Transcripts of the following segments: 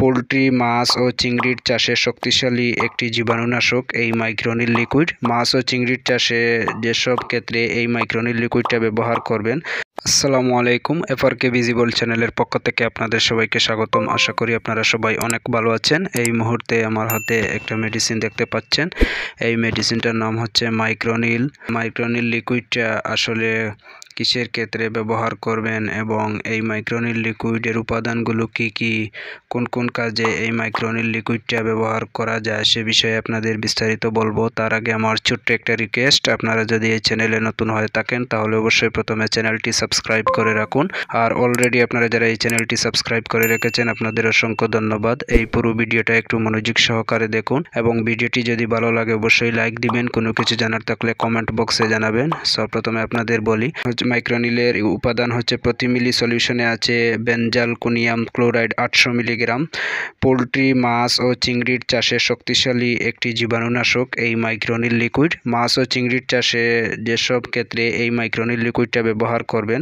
poultry মাছ ও চিংড়ির চাষে শক্তিশালী একটি জীবাণুনাশক এই মাইক্রোনিল লিকুইড মাছ ও চিংড়ির চাষে যেসব ক্ষেত্রে এই মাইক্রোনিল লিকুইডটা ব্যবহার করবেন আসসালামু আলাইকুম কে ভিজিবল চ্যানেলের পক্ষ থেকে আপনাদের সবাইকে স্বাগতম আশা করি আপনারা সবাই অনেক ভালো আছেন এই মুহূর্তে আমার হাতে একটা মেডিসিন দেখতে পাচ্ছেন এই মেডিসিনটার নাম হচ্ছে মাইক্রোনিল মাইক্রোনিল লিকুইডটা আসলে কিসের ক্ষেত্রে ব্যবহার করবেন এবং এই মাইক্রোনিল লিকুইডের উপাদানগুলো কি কি কোন কোন কাজে এই মাইক্রোনিল লিকুইডটা ব্যবহার করা যায় সে বিষয়ে আপনাদের বিস্তারিত বলবো তার আগে আমার ছোট্ট একটা রিকোয়েস্ট আপনারা যদি এই চ্যানেলে নতুন হয়ে থাকেন তাহলে অবশ্যই প্রথমে চ্যানেলটি সাবস্ক্রাইব করে রাখুন আর অলরেডি আপনারা যারা এই চ্যানেলটি সাবস্ক্রাইব করে রেখেছেন আপনাদের অসংখ্য ধন্যবাদ এই পুরো ভিডিওটা একটু মনোযোগ সহকারে দেখুন এবং ভিডিওটি যদি ভালো লাগে অবশ্যই লাইক দিবেন কোনো কিছু জানার থাকলে কমেন্ট বক্সে জানাবেন সব প্রথমে আপনাদের বলি মাইক্রোনিলের উপাদান হচ্ছে প্রতি মিলি সলিউশনে আছে বেঞ্জালকোনিয়াম ক্লোরাইড আটশো মিলিগ্রাম পোলট্রি মাছ ও চিংড়ির চাষে শক্তিশালী একটি জীবাণুনাশক এই মাইক্রোনিল লিকুইড মাছ ও চিংড়ির চাষে যেসব ক্ষেত্রে এই মাইক্রোনিল লিকুইডটা ব্যবহার করবেন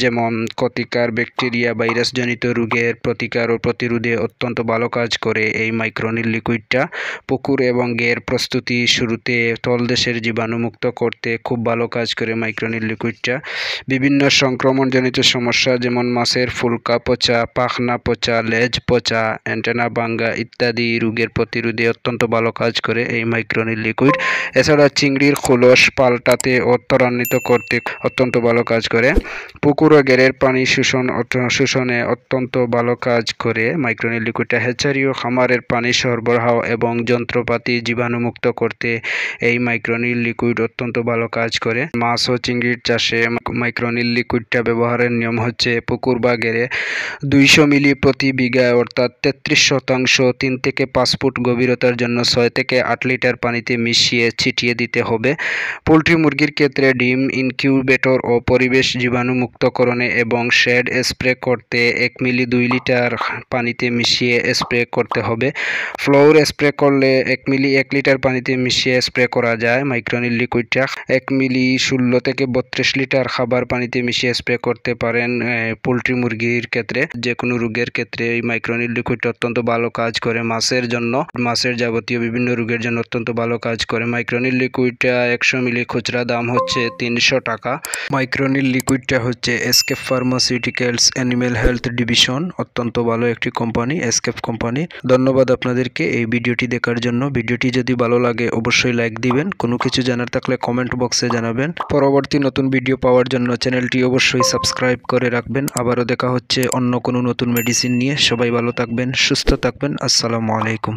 যেমন ক্ষতিকার ব্যাকটেরিয়া ভাইরাসজনিত রোগের প্রতিকার ও প্রতিরোধে অত্যন্ত ভালো কাজ করে এই মাইক্রোনিল লিকুইডটা পুকুর এবং গের প্রস্তুতি শুরুতে তলদেশের জীবাণুমুক্ত করতে খুব ভালো কাজ করে মাইক্রোনিল লিকুইডটা বিভিন্ন সংক্রমণজনিত সমস্যা যেমন মাছের ফুলকা পচা পাখনা পচা লেজ পচা অ্যান্টেনা ভাঙ্গা ইত্যাদি রোগের প্রতিরোধে অত্যন্ত ভালো কাজ করে এই মাইক্রোনিল লিকুইড এছাড়া চিংড়ির খোলস পাল্টাতে ও ত্বরান্বিত করতে অত্যন্ত ভালো কাজ করে পুকুর ও গ্যারের পানি শোষণ শোষণে অত্যন্ত ভালো কাজ করে মাইক্রোনিল লিকুইডটা হ্যাচারি ও খামারের পানি সরবরাহ এবং যন্ত্রপাতি জীবাণুমুক্ত করতে এই মাইক্রোনিল লিকুইড অত্যন্ত ভালো কাজ করে মাছ ও চিংড়ির চাষে মাইক্রোনিল লিকুইডটা ব্যবহারের নিয়ম হচ্ছে পুকুর বা গেড়ে দুইশো মিলি প্রতি বিঘা অর্থাৎ তেত্রিশ শতাংশ তিন থেকে পাঁচ ফুট গভীরতার জন্য ছয় থেকে আট লিটার পানিতে মিশিয়ে ছিটিয়ে দিতে হবে পোলট্রি মুরগির ক্ষেত্রে ডিম ইনকিউবেটর ও পরিবেশ জীবাণুমুক্তকরণে এবং শেড স্প্রে করতে এক মিলি দুই লিটার পানিতে মিশিয়ে স্প্রে করতে হবে ফ্লোর স্প্রে করলে এক মিলি এক লিটার পানিতে মিশিয়ে স্প্রে করা যায় মাইক্রোনিল লিকুইডটা এক মিলি ষোলো থেকে বত্রিশ লিটার খাবার পানিতে মিশিয়ে স্প্রে করতে পারেন পোলট্রি মুরগির ক্ষেত্রে যে কোনো রোগের ক্ষেত্রে এই মাইক্রোনিল লিকুইডটা অত্যন্ত ভালো কাজ করে মাছের জন্য মাছের যাবতীয় বিভিন্ন রোগের জন্য অত্যন্ত ভালো কাজ করে মাইক্রোনিল লিকুইডটা একশো মিলি খুচরা দাম হচ্ছে তিনশো টাকা মাইক্রোনিল লিকুইডটা হচ্ছে Eskayef pharmaceuticals animal health division অত্যন্ত ভালো একটি কোম্পানি এসকেপ কোম্পানি ধন্যবাদ আপনাদেরকে এই ভিডিওটি দেখার জন্য ভিডিওটি যদি ভালো লাগে অবশ্যই লাইক দিবেন কোনো কিছু জানার থাকলে কমেন্ট বক্সে জানাবেন পরবর্তী নতুন ভিডিও পাওয়ার পাওয়ার জন্য চ্যানেলটি অবশ্যই সাবস্ক্রাইব করে রাখবেন আবারও দেখা হচ্ছে অন্য কোনো নতুন মেডিসিন নিয়ে সবাই ভালো থাকবেন সুস্থ থাকবেন আসসালামু আলাইকুম